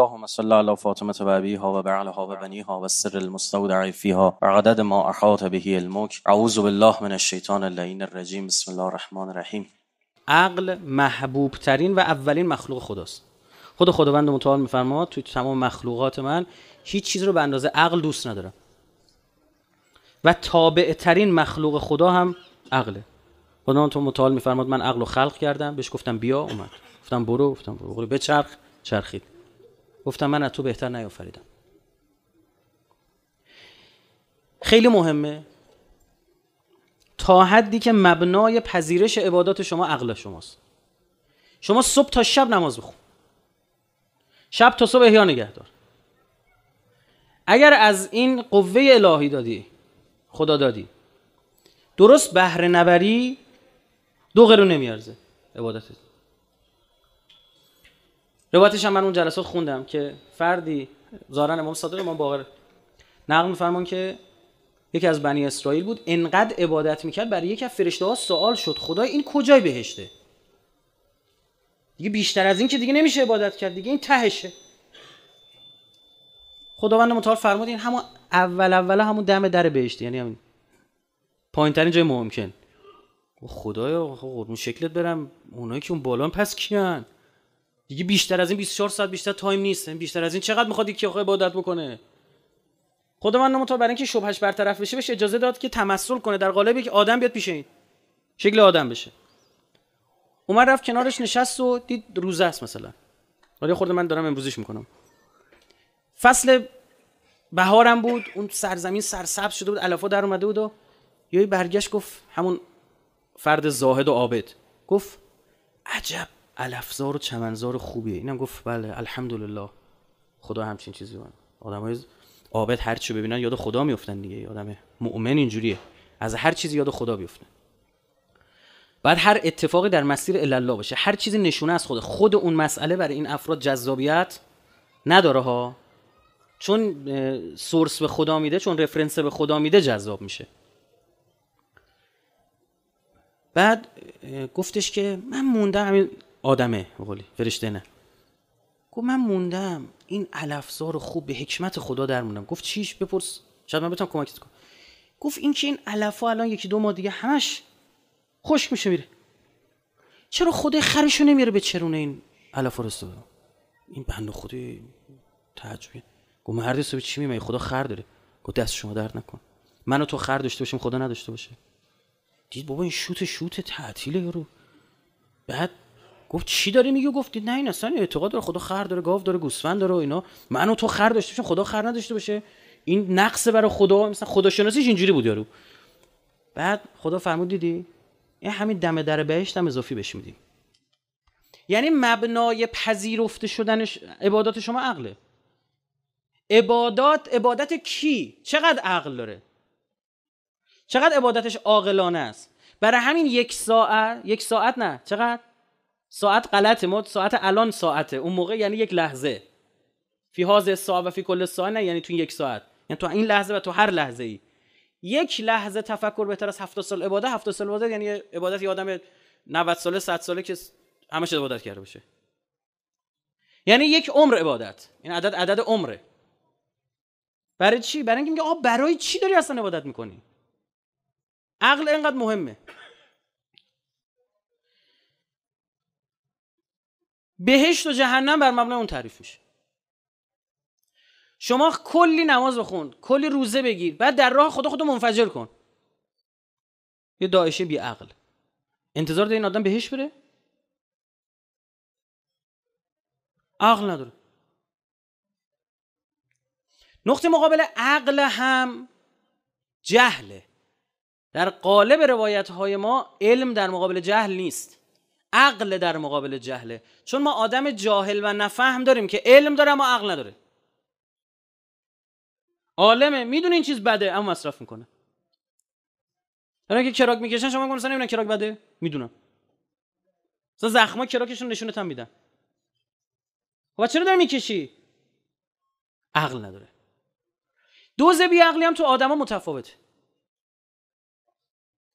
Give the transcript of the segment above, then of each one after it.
اللهم صل على فاطمة و وبعلها و والسر المستودع فيها عدد ما أحاط به الملك اعوذ بالله من الشیطان اللعین الرجیم بسم الله الرحمن الرحیم عقل محبوب ترین و اولین مخلوق خداست خود خداوند متعال میفرماد توی تمام مخلوقات من هیچ چیز رو به اندازه عقل دوست ندارم و تابع ترین مخلوق خدا هم عقله خداوند تو متعال میفرماد من عقل رو خلق کردم بهش گفتم بیا اومد گفتم برو گفتم برو, برو. بچرخ چرخید گفتم من از تو بهتر نیافریدم خیلی مهمه تا حدی که مبنای پذیرش عبادات شما عقل شماست شما صبح تا شب نماز بخون شب تا صبح نگه دار اگر از این قوه الهی دادی خدا دادی درست بهره نبری دو قرون نمیارزه عبادتت روایتش هم من اون جلسات خوندم که فردی زارن امام صادق امام باقر نقل میفرمان که یکی از بنی اسرائیل بود انقدر عبادت میکرد برای یکی از فرشته ها سوال شد خدای این کجای بهشته دیگه بیشتر از این که دیگه نمیشه عبادت کرد دیگه این تهشه خداوند متعال فرمود این همون اول اول همون دم در بهشت یعنی همین پایین ترین جای ممکن خدایا قربون شکلت برم اونایی که اون بالان پس کیان دیگه بیشتر از این 24 ساعت بیشتر تایم نیست بیشتر از این چقدر میخواد یکی عبادت بکنه خدا من تا برای اینکه شبهش برطرف بشه بهش اجازه داد که تمثل کنه در قالب یک آدم بیاد پیش این شکل آدم بشه اومد رفت کنارش نشست و دید روزه است مثلا ولی خورده من دارم امروزش میکنم فصل بهارم بود اون سرزمین سرسبز شده بود علفا در اومده بود و یه برگشت گفت همون فرد زاهد و عابد گفت عجب الفزار و چمنزار خوبیه اینم گفت بله الحمدلله خدا همچین چیزی من آدم های عابد هر چی ببینن یاد خدا میفتن دیگه آدم مؤمن اینجوریه از هر چیزی یاد خدا بیفتن بعد هر اتفاقی در مسیر الله باشه هر چیزی نشونه از خود خود اون مسئله برای این افراد جذابیت نداره ها چون سورس به خدا میده چون رفرنس به خدا میده جذاب میشه بعد گفتش که من موندم همین آدمه قولی فرشته نه گفت من موندم این علفزار خوب به حکمت خدا در گفت چیش بپرس شاید من بتونم کمکت کنم گفت این که این علفا الان یکی دو ماه دیگه همش خشک میشه میره چرا خدا خرشو نمیره به چرونه این علفا رو این بند خودی تعجبی گفت هر به چی میمه خدا خر داره گفت دست شما درد نکن منو تو خر داشته باشیم خدا نداشته باشه دید بابا این شوت شوت تعطیله رو بعد گفت چی داری میگی گفتید نه این اصلا اعتقاد داره خدا خر داره گاو داره گوسفند داره و اینا منو تو خر داشته باشه خدا خر نداشته باشه این نقص برای خدا مثلا خداشناسیش اینجوری بود یارو بعد خدا فرمود دیدی این همین دم در بهشت هم اضافی بهش میدیم یعنی مبنای پذیرفته شدن عبادات شما عقله عبادات عبادت کی چقدر عقل داره چقدر عبادتش عاقلانه است برای همین یک ساعت یک ساعت نه چقدر ساعت غلطه ما ساعت الان ساعته اون موقع یعنی یک لحظه فی هاز ساعت و فی کل ساعت نه یعنی تو یک ساعت یعنی تو این لحظه و تو هر لحظه ای یک لحظه تفکر بهتر از 70 سال عبادت 70 سال عبادت یعنی عبادت یه آدم 90 ساله 100 ساله که همش عبادت کرده باشه یعنی یک عمر عبادت این عدد عدد عمره برای چی برای اینکه میگه آ برای چی داری اصلا عبادت میکنی عقل اینقدر مهمه بهشت و جهنم بر مبنای اون تعریف میشه شما کلی نماز بخون کلی روزه بگیر بعد در راه خدا خودو منفجر کن یه داعشه بی عقل انتظار داری این آدم بهش بره عقل نداره نقطه مقابل عقل هم جهله در قالب روایت های ما علم در مقابل جهل نیست عقل در مقابل جهله چون ما آدم جاهل و نفهم داریم که علم داره اما عقل نداره عالمه میدونه این چیز بده اما مصرف میکنه اونا که کراک میکشن شما مثلا کراک بده میدونم مثلا زخما کراکشون نشونت هم میدن خب چرا داری میکشی عقل نداره دوز بی عقلی هم تو آدما متفاوته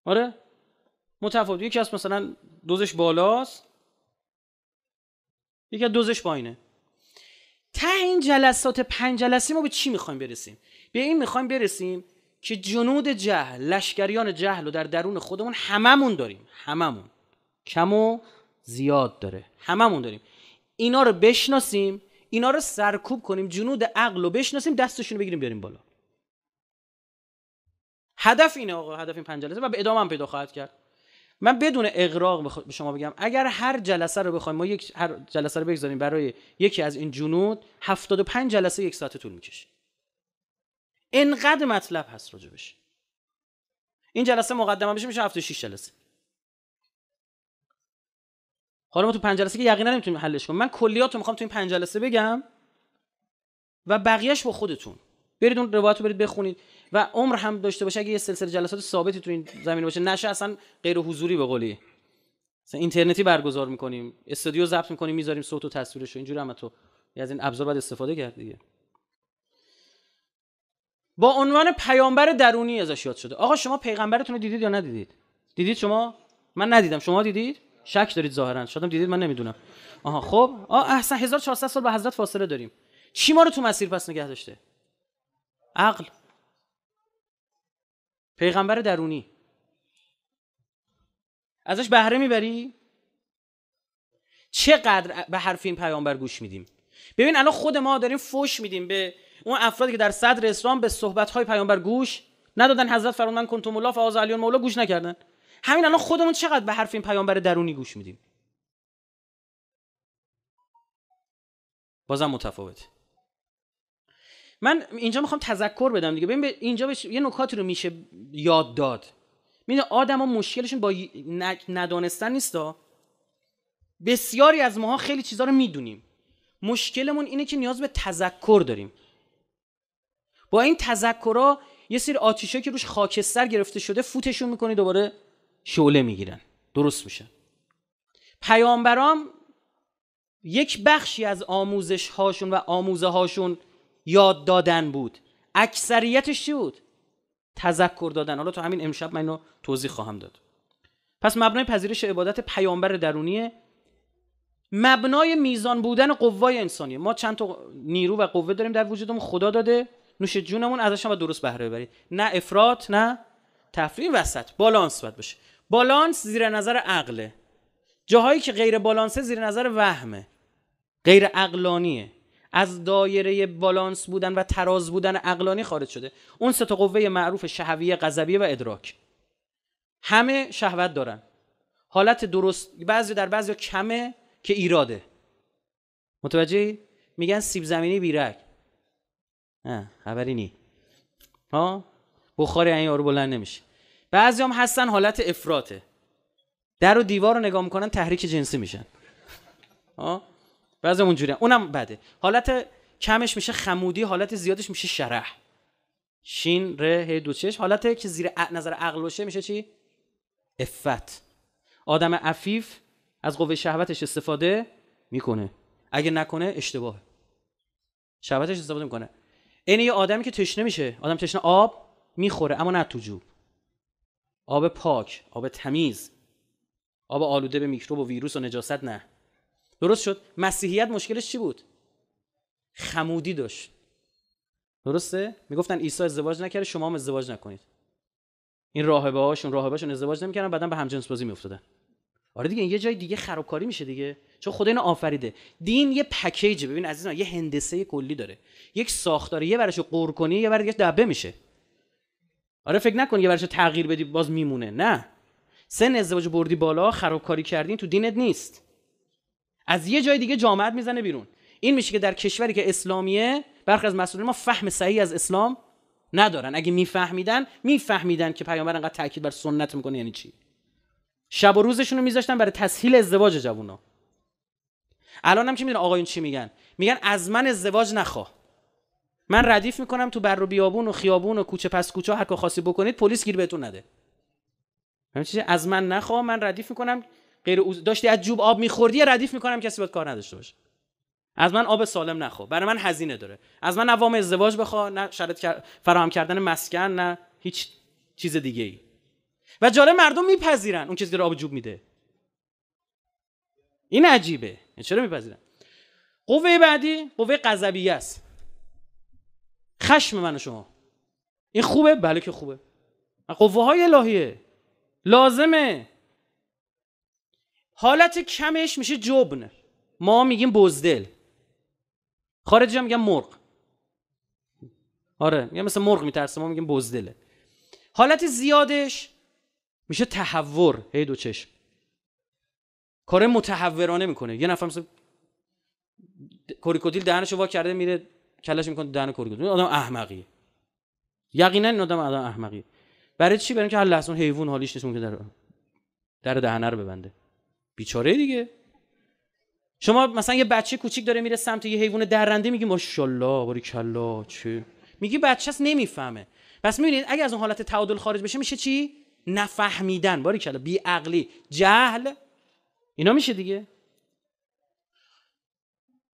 آره متفاوت یکی از مثلا دوزش بالاست یکی از دوزش پایینه ته این جلسات پنج جلسه ما به چی میخوایم برسیم به این میخوایم برسیم که جنود جهل لشکریان جهل رو در درون خودمون هممون داریم هممون کم و زیاد داره هممون داریم اینا رو بشناسیم اینا رو سرکوب کنیم جنود عقل رو بشناسیم دستشون رو بگیریم بیاریم بالا هدف اینه آقا هدف این پنج جلسه و به ادامه هم پیدا خواهد کرد من بدون اغراق به شما بگم اگر هر جلسه رو بخوایم ما یک هر جلسه رو بگذاریم برای یکی از این جنود 75 جلسه یک ساعت طول میکشه انقدر مطلب هست راجبش این جلسه مقدمه بشه میشه 76 جلسه حالا ما تو پنج جلسه که یقینا نمیتونیم حلش کنیم من کلیات رو میخوام تو این پنج جلسه بگم و بقیهش با خودتون برید اون روایت رو برید بخونید و عمر هم داشته باشه اگه یه سلسله جلسات ثابتی تو این زمینه باشه نشه اصلا غیر حضوری به قولی مثلا اینترنتی برگزار میکنیم استودیو ضبط میکنیم میذاریم صوت و تصویرش اینجوری هم تو یعنی از این ابزار باید استفاده کرد دیگه با عنوان پیامبر درونی ازش یاد شده آقا شما پیغمبرتون رو دیدید یا ندیدید دیدید شما من ندیدم شما دیدید شک دارید ظاهرا شدم دیدید من نمیدونم آها خب آه احسن 1400 سال به حضرت فاصله داریم چی ما رو تو مسیر پس نگه داشته عقل پیغمبر درونی ازش بهره میبری چقدر به حرف این پیامبر گوش میدیم ببین الان خود ما داریم فوش میدیم به اون افرادی که در صدر اسلام به صحبت های پیامبر گوش ندادن حضرت فرمودن کنتم الله فاز علی مولا گوش نکردن همین الان خودمون چقدر به حرف این پیامبر درونی گوش میدیم بازم متفاوت من اینجا میخوام تذکر بدم دیگه ببین اینجا یه نکاتی رو میشه یاد داد میدونی ها مشکلشون با ن... ندانستن نیستا بسیاری از ماها خیلی چیزها رو میدونیم مشکلمون اینه که نیاز به تذکر داریم با این تذکرها یه سری آتیشه که روش خاکستر گرفته شده فوتشون میکنی دوباره شعله میگیرن درست میشه. پیامبرام یک بخشی از آموزش هاشون و آموزه هاشون یاد دادن بود اکثریتش چی بود تذکر دادن حالا تا همین امشب من اینو توضیح خواهم داد پس مبنای پذیرش عبادت پیامبر درونیه مبنای میزان بودن قوای انسانیه ما چند تا نیرو و قوه داریم در وجودمون خدا داده نوش جونمون ازش هم درست بهره ببرید نه افراط نه تفریح وسط بالانس باید باشه بالانس زیر نظر عقله جاهایی که غیر بالانسه زیر نظر وهمه غیر عقلانیه از دایره بالانس بودن و تراز بودن عقلانی خارج شده اون سه تا قوه معروف شهویه غضبیه و ادراک همه شهوت دارن حالت درست بعضی در بعضی کمه که ایراده متوجه میگن سیب زمینی بیرک ها، خبری نی ها بخار این یارو بلند نمیشه بعضی هم هستن حالت افراته در و دیوار رو نگاه میکنن تحریک جنسی میشن ها بعضی اونجوری اونم بده حالت کمش میشه خمودی حالت زیادش میشه شرح شین ره دو چش حالت که زیر نظر عقل میشه چی افت آدم عفیف از قوه شهوتش استفاده میکنه اگه نکنه اشتباه. شهوتش استفاده میکنه این یه آدمی که تشنه میشه آدم تشنه آب میخوره اما نه تو جوب آب پاک آب تمیز آب آلوده به میکروب و ویروس و نجاست نه درست شد مسیحیت مشکلش چی بود خمودی داشت درسته میگفتن عیسی ازدواج نکرده شما هم ازدواج نکنید این راهبه هاشون راهبه هاشون ازدواج نمیکردن بعدن به همجنس بازی میافتادن آره دیگه یه جای دیگه خرابکاری میشه دیگه چون خدا آفریده دین یه پکیج ببین عزیزان یه هندسه کلی داره یک ساختاره یه برشو قور کنی یه برش دبه میشه آره فکر نکن یه برشو تغییر بدی باز میمونه نه سن ازدواج بردی بالا خرابکاری کردین تو دینت نیست از یه جای دیگه جامعت میزنه بیرون این میشه که در کشوری که اسلامیه برخی از مسئولین ما فهم صحیح از اسلام ندارن اگه میفهمیدن میفهمیدن که پیامبر انقدر تاکید بر سنت میکنه یعنی چی شب و روزشونو رو میذاشتن برای تسهیل ازدواج جوونا الان هم چی آقایون چی میگن میگن از من ازدواج نخواه من ردیف میکنم تو بر و بیابون و خیابون و کوچه پس کوچه هر کو خاصی بکنید پلیس گیر بهتون نده از من نخواه من ردیف میکنم غیر داشتی از جوب آب میخوردی ردیف میکنم کسی باید کار نداشته باشه از من آب سالم نخوا برای من هزینه داره از من نوام ازدواج بخوا نه شرط فراهم کردن مسکن نه هیچ چیز دیگه ای و جالب مردم میپذیرن اون چیزی که آب جوب میده این عجیبه چرا میپذیرن قوه بعدی قوه غضبیه است خشم من و شما این خوبه بله که خوبه قوه های الهیه لازمه حالت کمش میشه جبن ما میگیم بزدل خارجی هم میگن مرغ آره میگن مثل مرغ میترسه ما میگیم بزدله حالت زیادش میشه تحور هی دو چشم کار متحورانه میکنه یه نفر مثل کوریکودیل دهنشو وا کرده میره کلش میکنه دهن کوریکودیل آدم احمقیه یقینا این آدم آدم احمقیه برای چی برای که هر لحظه اون حیوان حالیش نیست که در در دهنه رو ببنده بیچاره دیگه شما مثلا یه بچه کوچیک داره میره سمت یه حیوان درنده میگی ماشاءالله باری کلا چه میگی بچه‌س نمیفهمه پس میبینید اگه از اون حالت تعادل خارج بشه میشه چی نفهمیدن باری کلا بی عقلی جهل اینا میشه دیگه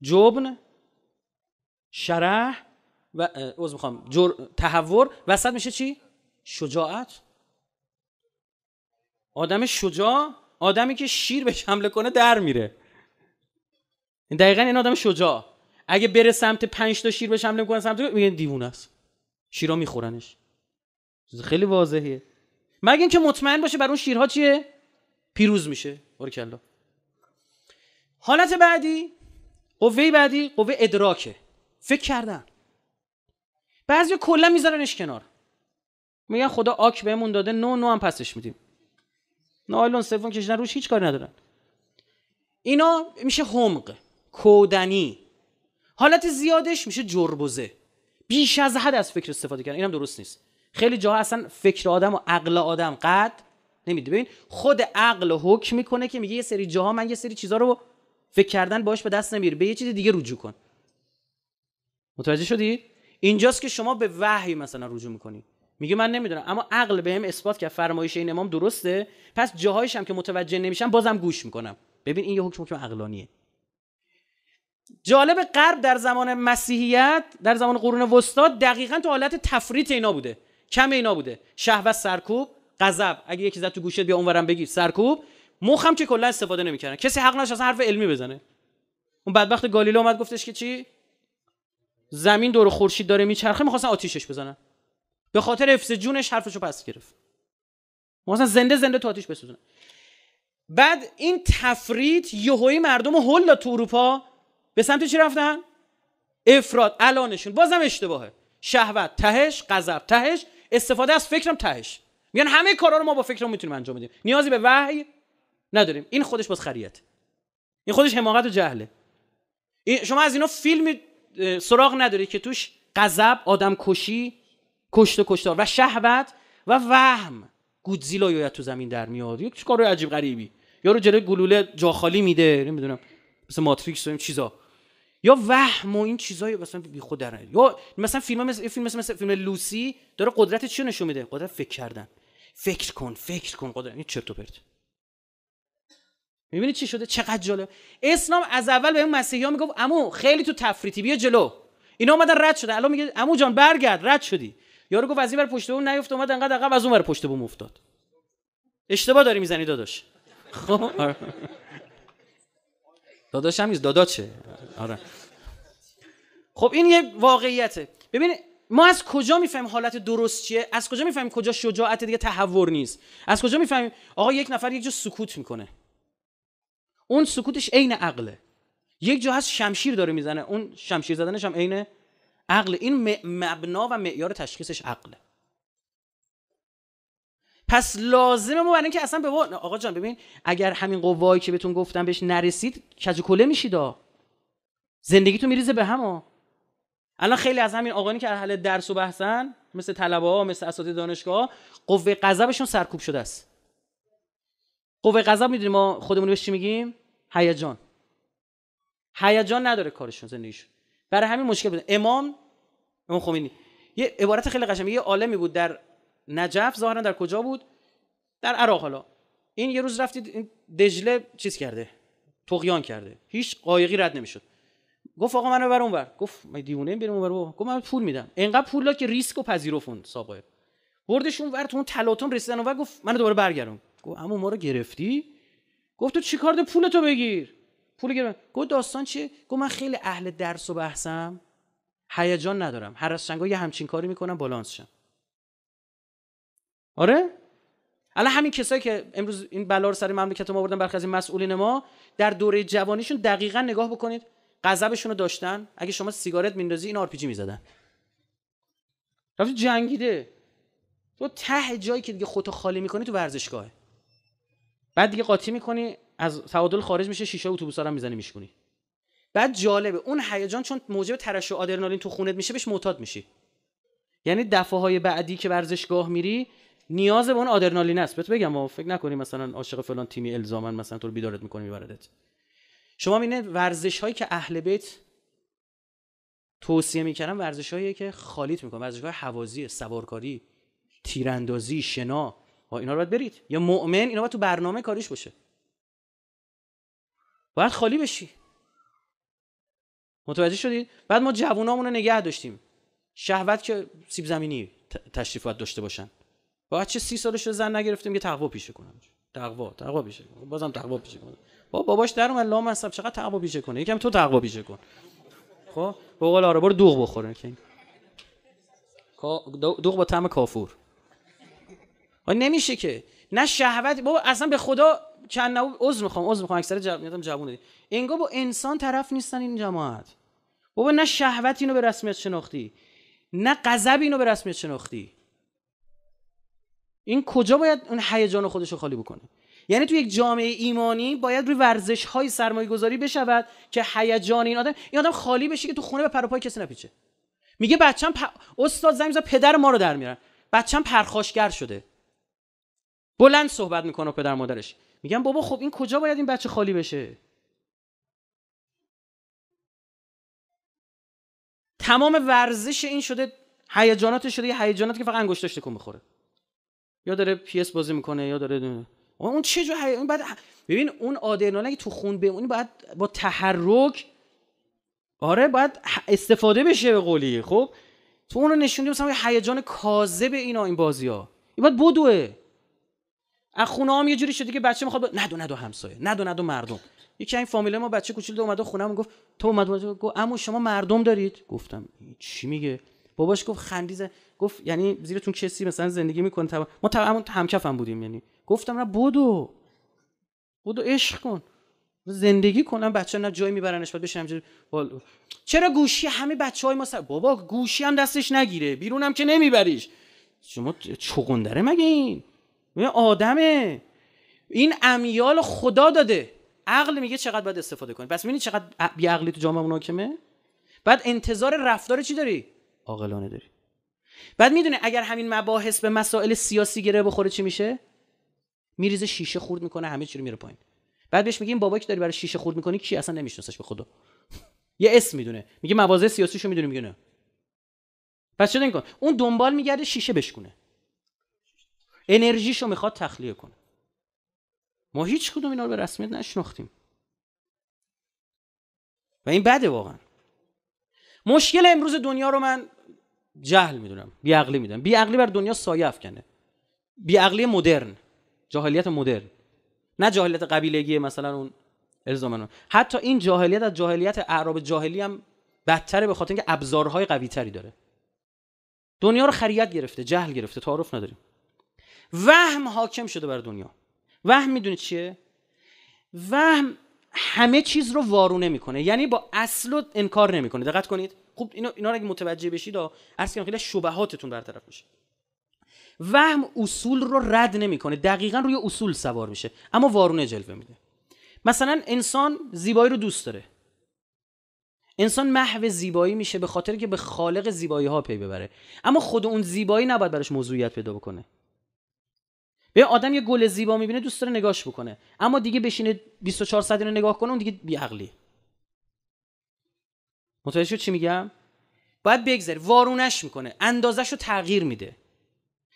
جبن شرح و میخوام جر... تحور وسط میشه چی شجاعت آدم شجاع آدمی که شیر به حمله کنه در میره دقیقا این آدم شجاع اگه بره سمت پنج تا شیر به حمله کنه سمت میگن دیوونه است شیرها میخورنش خیلی واضحه مگه اینکه مطمئن باشه بر اون شیرها چیه پیروز میشه حالت بعدی قوه بعدی قوه ادراکه فکر کردن بعضی کلا میذارنش کنار میگن خدا آک بهمون داده نو نو هم پسش میدیم نایلون سوم کشیدن روش هیچ کاری ندارن اینا میشه حمق کودنی حالت زیادش میشه جربزه بیش از حد از فکر استفاده کردن اینم درست نیست خیلی جاها اصلا فکر آدم و عقل آدم قد نمیده ببین خود عقل حکم میکنه که میگه یه سری جاها من یه سری چیزا رو فکر کردن باش به دست نمیره به یه چیز دیگه رجوع کن متوجه شدی اینجاست که شما به وحی مثلا رجوع میکنی میگه من نمیدونم اما عقل بهم به اثبات کرد فرمایش این امام درسته پس جاهایش هم که متوجه نمیشم بازم گوش میکنم ببین این یه حکم حکم عقلانیه جالب غرب در زمان مسیحیت در زمان قرون وسطا دقیقا تو حالت تفریط اینا بوده کم اینا بوده شهوت سرکوب غضب اگه یکی زد تو گوشت بیا اونورم بگیر سرکوب مخم که کلا استفاده نمیکنه کسی حق نداشت حرف علمی بزنه اون بدبخت گالیله اومد گفتش که چی زمین دور خورشید داره میچرخه میخواستن آتیشش بزنن به خاطر حفظ جونش حرفشو پس گرفت مثلا زنده زنده تو آتیش بسوزن بعد این تفرید یهوی مردم هلا تو اروپا به سمت چی رفتن افراد الانشون بازم اشتباهه شهوت تهش غضب تهش استفاده از فکرم تهش میگن همه کارا رو ما با فکرم میتونیم انجام بدیم نیازی به وحی نداریم این خودش باز خریت این خودش حماقت و جهله شما از اینا فیلم سراغ نداری که توش غضب آدم کشی کشت و کشتار و شهوت و وهم گودزیلا یا تو زمین در میاد یک کار عجیب غریبی یا رو جلوی گلوله جاخالی میده نمیدونم مثل ماتریکس و این چیزا یا وهم و این چیزای مثلا بی خود در یا مثلا فیلم مثل فیلم مثل, فیلم لوسی داره قدرت چی نشون میده قدرت فکر کردن فکر کن فکر کن قدرت این چرت و پرت میبینی چی شده چقدر جالب اسلام از اول به این مسیحی میگفت امو خیلی تو تفریتی بیا جلو اینا اومدن رد شده الان میگه امو جان برگرد رد شدی یارو گفت از این بر پشت بوم نیفت اومد انقدر عقب از اون بر پشت بوم افتاد اشتباه داری میزنی داداش خب داداش هم داداچه آره خب این یه واقعیته ببین ما از کجا میفهمیم حالت درست چیه از کجا میفهمیم کجا شجاعت دیگه تحور نیست از کجا میفهمیم آقا یک نفر یک جا سکوت میکنه اون سکوتش عین عقله یک جا هست شمشیر داره میزنه اون شمشیر زدنش هم عین عقل این مبنا و معیار تشخیصش عقله پس لازمه ما برای اینکه اصلا به بب... آقا جان ببین اگر همین قوایی که بهتون گفتم بهش نرسید کج کله میشید تو میریزه به هم الان خیلی از همین آقایی که اهل درس و بحثن مثل طلبه ها مثل اساتید دانشگاه قوه غضبشون سرکوب شده است قوه غضب میدونیم ما خودمون بهش چی میگیم هیجان هیجان نداره کارشون زندگیشون برای همین مشکل بود امام امام خمینی یه عبارت خیلی قشنگه یه عالمی بود در نجف ظاهرا در کجا بود در عراق حالا این یه روز رفتید این دجله چیز کرده تقیان کرده هیچ قایقی رد نمیشد گفت آقا منو بر اونور گفت من دیونه بریم اونور بابا گفت من پول میدم انقدر پول که ریسک و پذیرفتون ساقایق بردشون اونور تو اون تلاتون رسیدن و گفت منو دوباره برگردون گفت اما ما رو گرفتی گفت تو چیکار ده پول بگیر پول گفت داستان چیه گفت من خیلی اهل درس و بحثم هیجان ندارم هر از یه همچین کاری میکنم بالانس شم آره الان همین کسایی که امروز این بلا رو سر مملکت ما آوردن برخی از مسئولین ما در دوره جوانیشون دقیقا نگاه بکنید غضبشون رو داشتن اگه شما سیگارت میندازی این آرپیجی میزدن رفتی جنگیده تو ته جایی که دیگه خودتو خالی میکنی تو ورزشگاه بعد دیگه قاطی میکنی از تعادل خارج میشه شیشه اتوبوس هم میزنی میشکونی بعد جالبه اون هیجان چون موجب ترشح آدرنالین تو خونت میشه بهش معتاد میشی یعنی دفعه های بعدی که ورزشگاه میری نیاز به اون آدرنالین است بهت بگم و فکر نکنی مثلا عاشق فلان تیمی الزاما مثلا تو رو بیدارت میکنه میبردت شما مینه ورزش هایی که اهل بیت توصیه میکردن ورزش هایی که خالیت میکنه ورزش های حوازی سوارکاری تیراندازی شنا و اینا رو باید برید یا مؤمن اینا باید تو برنامه کاریش باشه باید خالی بشی متوجه شدید بعد ما جوونامون رو نگه داشتیم شهوت که سیب زمینی تشریفات داشته باشن باید چه سی سالش رو زن نگرفتیم که تقوا پیشه کنم تقوا تقوا پیشه کنم بازم تقوا پیشه کنم با باباش در اومد لام مصب چقدر تقوا پیشه کنه یکم تو تقوا پیشه کن خب به آره برو دوغ بخوره که دوغ با تم کافور نمیشه که نه شهوت بابا اصلا به خدا چند نو عذر میخوام عذر میخوام اکثر جمعیتم جوونه انگار با انسان طرف نیستن این جماعت بابا نه شهوت اینو به رسمیت شناختی نه غضب اینو به رسمیت شناختی این کجا باید اون هیجان خودش رو خالی بکنه یعنی تو یک جامعه ایمانی باید روی ورزش های سرمایه گذاری بشود که هیجان این آدم این آدم خالی بشه که تو خونه به پرپای کسی نپیچه میگه بچه‌م پ... استاد پدر ما رو در میارن بچم پرخاشگر شده بلند صحبت میکنه پدر مادرش میگم بابا خب این کجا باید این بچه خالی بشه تمام ورزش این شده هیجانات شده یه هیجانات که فقط انگشتاش کن بخوره یا داره پیس بازی میکنه یا داره دونه. اون چه جو حی... بعد ببین اون آدرنالین تو خون بمونی باید با تحرک آره باید استفاده بشه به قولی خب تو اون رو نشوندی مثلا هیجان کاذب اینا این بازی ها این باید بدوه از خونه هم یه جوری شده که بچه میخواد دو ندو ندو همسایه ندو ندو مردم یکی این فامیله ما بچه کوچولو اومد خونه‌مون گفت تو اومد گفت عمو شما مردم دارید گفتم چی میگه باباش گفت خندیزه گفت یعنی زیرتون کسی مثلا زندگی میکنه ما طبعا همکفم هم بودیم یعنی گفتم نه بدو بدو عشق کن زندگی کنم بچه نه جایی میبرنش بعد بشینم چرا گوشی همه بچه های ما سر... بابا گوشی هم دستش نگیره بیرونم که نمیبریش شما چقندره مگه این این آدمه این امیال خدا داده عقل میگه چقدر باید استفاده کنی پس میبینی چقدر عقلی تو جامعه حاکمه بعد انتظار رفتار چی داری عاقلانه داری بعد میدونه اگر همین مباحث به مسائل سیاسی گره بخوره چی میشه میریزه شیشه خورد میکنه همه چی رو میره پایین بعد بهش میگیم بابا که داری برای شیشه خورد میکنی کی اصلا نمیشناسش به خدا یه اسم میدونه میگه مواضع سیاسیشو میدونه میگه نه پس چه کن اون دنبال میگرده شیشه بشکونه انرژیشو میخواد تخلیه کنه ما هیچ کدوم اینا رو به رسمیت نشناختیم و این بده واقعا مشکل امروز دنیا رو من جهل میدونم بیعقلی میدونم بیعقلی بر دنیا سایه افکنه بیعقلی مدرن جاهلیت مدرن نه جاهلیت قبیلگی مثلا اون الزامن حتی این جاهلیت از جاهلیت اعراب جاهلی هم بدتره به خاطر اینکه ابزارهای قوی تری داره دنیا رو خریت گرفته جهل گرفته تعارف نداریم وهم حاکم شده بر دنیا وهم میدونی چیه وهم همه چیز رو وارونه میکنه یعنی با اصل و انکار نمیکنه دقت کنید خوب اینا اینا رو اگه متوجه بشید ارز خیلی شبهاتتون برطرف میشه وهم اصول رو رد نمیکنه دقیقا روی اصول سوار میشه اما وارونه جلوه میده مثلا انسان زیبایی رو دوست داره انسان محو زیبایی میشه به خاطر که به خالق زیبایی ها پی ببره اما خود اون زیبایی نباید براش موضوعیت پیدا بکنه به آدم یه گل زیبا میبینه دوست داره نگاش بکنه اما دیگه بشینه 24 ساعت رو نگاه کنه اون دیگه بیعقلی متوجه شد چی میگم باید بگذره وارونش میکنه اندازش رو تغییر میده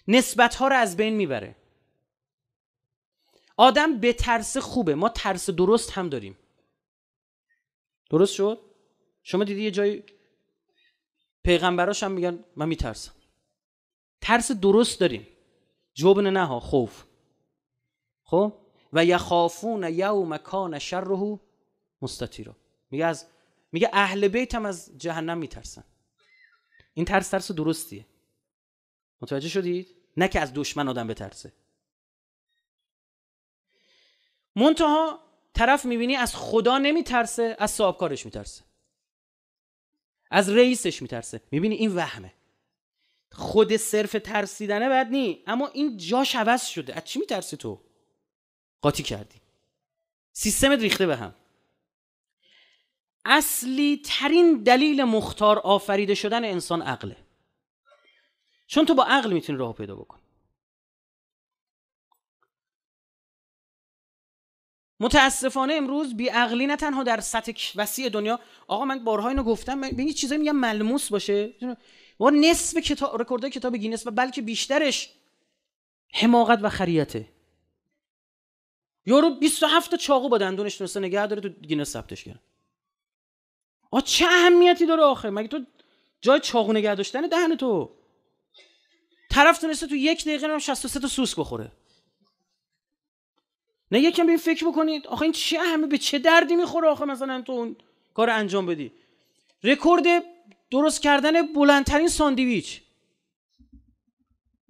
نسبت ها رو از بین میبره آدم به ترس خوبه ما ترس درست هم داریم درست شد شما دیدی یه جایی پیغمبراش هم میگن من میترسم ترس درست داریم جبن ها خوف خب و یخافون یوم کان شره مستطیرا میگه از میگه اهل بیت هم از جهنم میترسن این ترس ترس درستیه متوجه شدید نه که از دشمن آدم بترسه منتها طرف میبینی از خدا نمیترسه از کارش میترسه از رئیسش میترسه میبینی این وهمه خود صرف ترسیدنه بد نی اما این جاش عوض شده از چی میترسی تو قاطی کردی سیستمت ریخته به هم اصلی ترین دلیل مختار آفریده شدن انسان عقله چون تو با عقل میتونی راه پیدا بکن متاسفانه امروز بیعقلی نه تنها در سطح وسیع دنیا آقا من بارها اینو گفتم به چیزایی میگم ملموس باشه و نصف کتاب رکورد کتاب گینس و بلکه بیشترش حماقت و خریته یورو 27 تا چاقو با دندونش تونسته نگه داره تو گینس ثبتش کرد آ چه اهمیتی داره آخه مگه تو جای چاقو نگه داشتن دهن تو طرف تونسته تو یک دقیقه هم 63 تا سوس بخوره نه یکم به این فکر بکنید آخه این چه همه به چه دردی میخوره آخه مثلا تو اون کار انجام بدی رکورد درست کردن بلندترین ساندویچ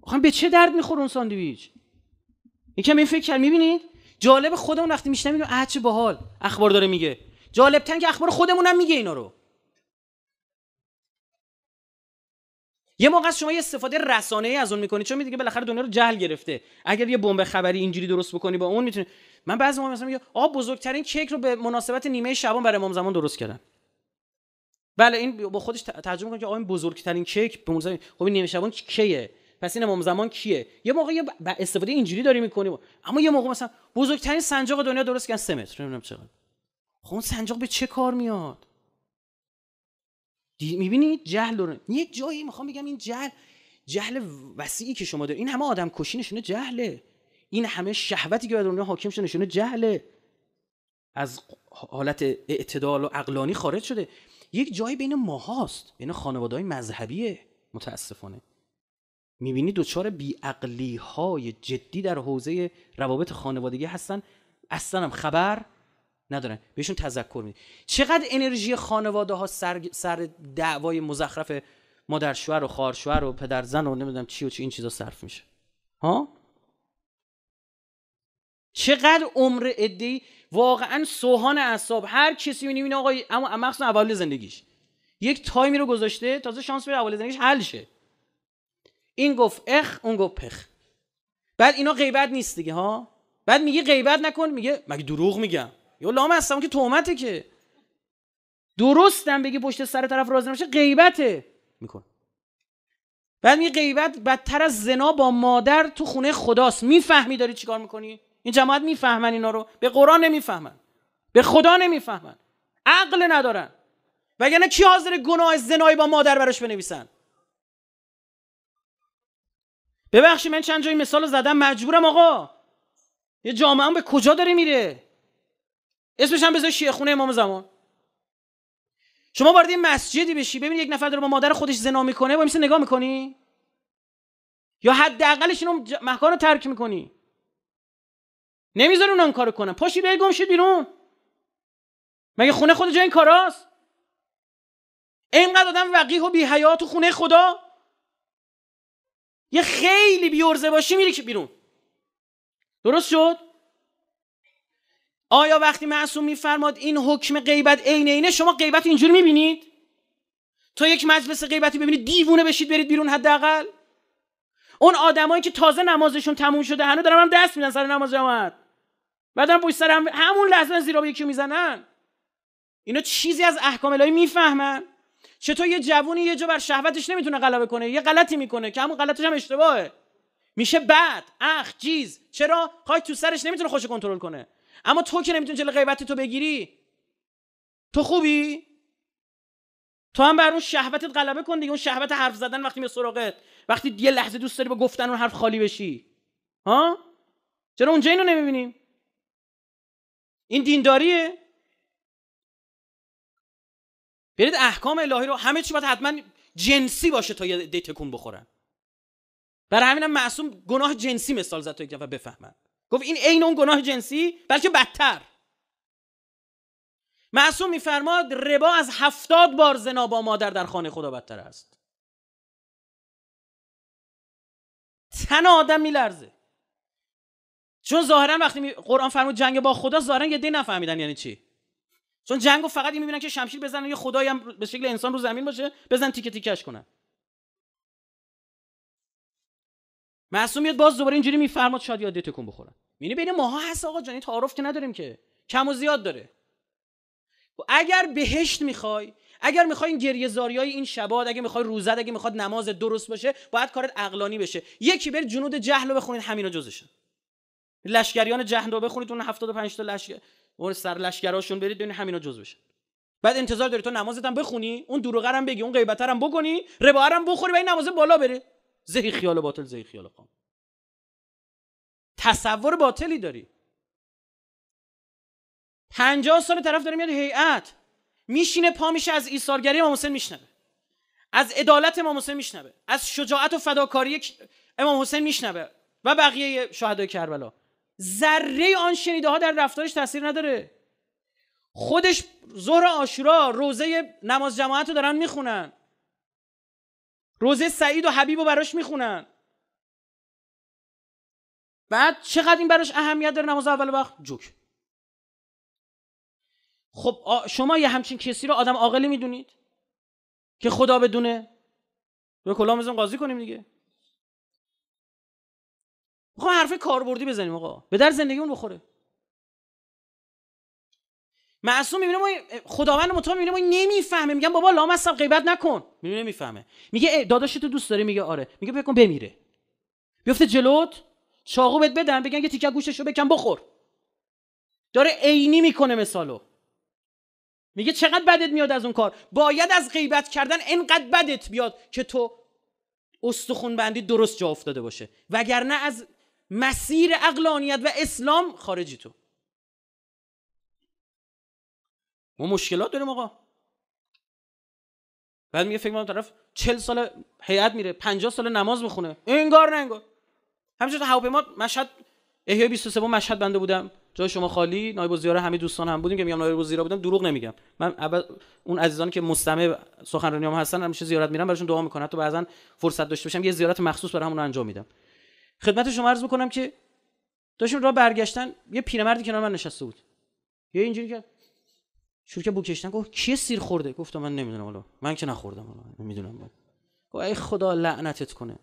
آخه به چه درد میخور اون ساندویچ یکم این فکر کرد میبینید جالب خودمون وقتی میشنم میگم اه چه باحال اخبار داره میگه جالب تن که اخبار خودمون هم میگه اینا رو یه موقع شما یه استفاده رسانه ای از اون میکنید چون میگه بالاخره دنیا رو جهل گرفته اگر یه بمب خبری اینجوری درست بکنی با اون میتونی من بعضی موقع مثلا میگم آ بزرگترین کیک رو به مناسبت نیمه شبان برای امام زمان درست کردن بله این با خودش ترجمه میکنه که آقا این بزرگترین کیک به مرزا خب این نیمه کیه پس این امام زمان کیه یه موقع یه استفاده اینجوری داری میکنی اما یه موقع مثلا بزرگترین سنجاق دنیا درست کردن 3 متر نمیدونم چقدر خب اون سنجاق به چه کار میاد دی... میبینی جهل رو یه جایی میخوام بگم این جهل جهل وسیعی که شما دارید این همه آدم کشی نشونه جهله این همه شهوتی که به دنیا حاکم شده نشونه جهله از حالت اعتدال و عقلانی خارج شده یک جایی بین ماهاست بین خانواده های مذهبیه متاسفانه میبینی دچار بیعقلی های جدی در حوزه روابط خانوادگی هستن اصلا هم خبر ندارن بهشون تذکر میده چقدر انرژی خانواده ها سر, سر دعوای مزخرف مادر شوهر و خواهر شوهر و پدر زن و نمیدونم چی و چی این چیزا صرف میشه ها چقدر عمر ادی واقعا سوهان اعصاب هر کسی این آقای اما مخصوصا اول زندگیش یک تایمی رو گذاشته تازه شانس برای اول زندگیش حل شه این گفت اخ اون گفت پخ بعد اینا غیبت نیست دیگه ها بعد میگه غیبت نکن میگه مگه دروغ میگم یا لام هستم که تهمته که درستم بگی پشت سر طرف راز نمیشه غیبته میکن بعد میگه غیبت بدتر از زنا با مادر تو خونه خداست میفهمی داری چیکار میکنی این جماعت میفهمن اینا رو به قرآن نمیفهمن به خدا نمیفهمن عقل ندارن و یعنی کی حاضر گناه زنایی با مادر براش بنویسن ببخشید من چند جایی مثال زدم مجبورم آقا یه جامعه به کجا داره میره اسمش هم بذار شیخونه خونه امام زمان شما وارد مسجدی بشی ببین یک نفر داره با مادر خودش زنا میکنه و میشه نگاه میکنی یا حداقلش اینو مکان رو ترک میکنی نمیذاره اون کارو کنن پاشی بیرون گمشید بیرون مگه خونه خود جای این کاراست اینقدر آدم وقیه و بی حیا تو خونه خدا یه خیلی بیورزه باشی میری که بیرون درست شد آیا وقتی معصوم میفرماد این حکم غیبت عین عینه شما غیبت اینجوری میبینید تا یک مجلس غیبتی ببینید دیوونه بشید برید بیرون حداقل اون آدمایی که تازه نمازشون تموم شده هنوز دارن هم دست میدن سر نماز جماعت بعدم پشت سر هم همون لحظه زیرا به یکی میزنن اینا چیزی از احکام الهی میفهمن چطور یه جوونی یه جا بر شهوتش نمیتونه غلبه کنه یه غلطی میکنه که همون غلطش هم اشتباهه میشه بعد اخ چیز چرا خاک تو سرش نمیتونه خوش کنترل کنه اما تو که نمیتونی جلوی غیبت تو بگیری تو خوبی تو هم بر اون شهوتت غلبه کن دیگه اون شهوت حرف زدن وقتی می سراغت وقتی یه لحظه دوست داری با گفتن اون حرف خالی بشی ها چرا اونجا اینو نمیبینیم این دینداریه برید احکام الهی رو همه چی باید حتما جنسی باشه تا یه تکون بخورن برای همینم معصوم گناه جنسی مثال زد تا یک دفعه بفهمن گفت این عین اون گناه جنسی بلکه بدتر معصوم میفرماد ربا از هفتاد بار زنا با مادر در خانه خدا بدتر است تن آدم میلرزه چون ظاهرا وقتی قرآن فرمود جنگ با خدا ظاهرا یه دی نفهمیدن یعنی چی چون جنگو فقط یعنی میبینن که شمشیر بزنن یه خدایی هم به شکل انسان رو زمین باشه بزن تیکه تیکش کنن معصومیت باز دوباره اینجوری میفرماد شاید یاد تکون بخورن یعنی بین ماها هست آقا جان تعارف که نداریم که کم و زیاد داره خب اگر بهشت میخوای اگر میخوای این گریه های این شباد اگه میخوای روزت اگه میخواد نماز درست باشه باید کارت عقلانی بشه یکی بر جنود جهل رو بخونید همینا جزشن لشکریان جهن رو بخونید اون 75 تا لشکر اون سر لشکراشون برید ببینید همینا جز بشن بعد انتظار داری تو نمازت هم بخونی اون دروغ هم بگی اون غیبت هم بکنی ربا هم بخوری و این نماز بالا بره زهی خیال باطل زهی خیال خام تصور باطلی داری 50 سال طرف داره میاد هیئت میشینه پا میشه از ایثارگری امام حسین میشنوه از عدالت امام حسین میشنوه از شجاعت و فداکاری امام حسین میشنوه و بقیه شهدای کربلا ذره آن شنیده ها در رفتارش تاثیر نداره خودش ظهر آشورا روزه نماز جماعت رو دارن میخونن روزه سعید و حبیب رو براش میخونن بعد چقدر این براش اهمیت داره نماز اول وقت جوک خب شما یه همچین کسی رو آدم عاقلی میدونید که خدا بدونه به کلام قاضی کنیم دیگه میخوام حرف کاربردی بزنیم آقا به در زندگیمون بخوره معصوم میبینه ما خداوند متعال میبینه ما نمیفهمه میگم بابا لامصب غیبت نکن میبینه نمیفهمه میگه داداش تو دوست داره میگه آره میگه بکن بمیره بیفته جلوت چاقو بهت بدن بگن یه تیکه گوشش رو بکن بخور داره عینی میکنه مثالو میگه چقدر بدت میاد از اون کار باید از غیبت کردن انقدر بدت بیاد که تو استخون بندی درست جا افتاده باشه وگرنه از مسیر اقلانیت و اسلام خارجی تو ما مشکلات داریم آقا بعد میگه فکر کنم طرف چل سال هیئت میره پنجاه سال نماز میخونه انگار نه انگار تو هواپیما مشهد احیای 23 مشهد بنده بودم جای شما خالی نایب وزیرا همه دوستان هم بودیم که میگم نایب وزیرا بودم دروغ نمیگم من اول اون عزیزانی که مستمع سخنرانیام هستن همیشه زیارت میرم براشون دعا میکنم تو بعضا فرصت داشته باشم یه زیارت مخصوص برای انجام میدم خدمت شما عرض بکنم که داشتیم راه برگشتن یه پیرمردی کنار من نشسته بود یه اینجوری کرد. شروع که بو کشتن گفت کی سیر خورده گفتم من نمیدونم حالا من که نخوردم حالا نمیدونم بابا گفت ای خدا لعنتت کنه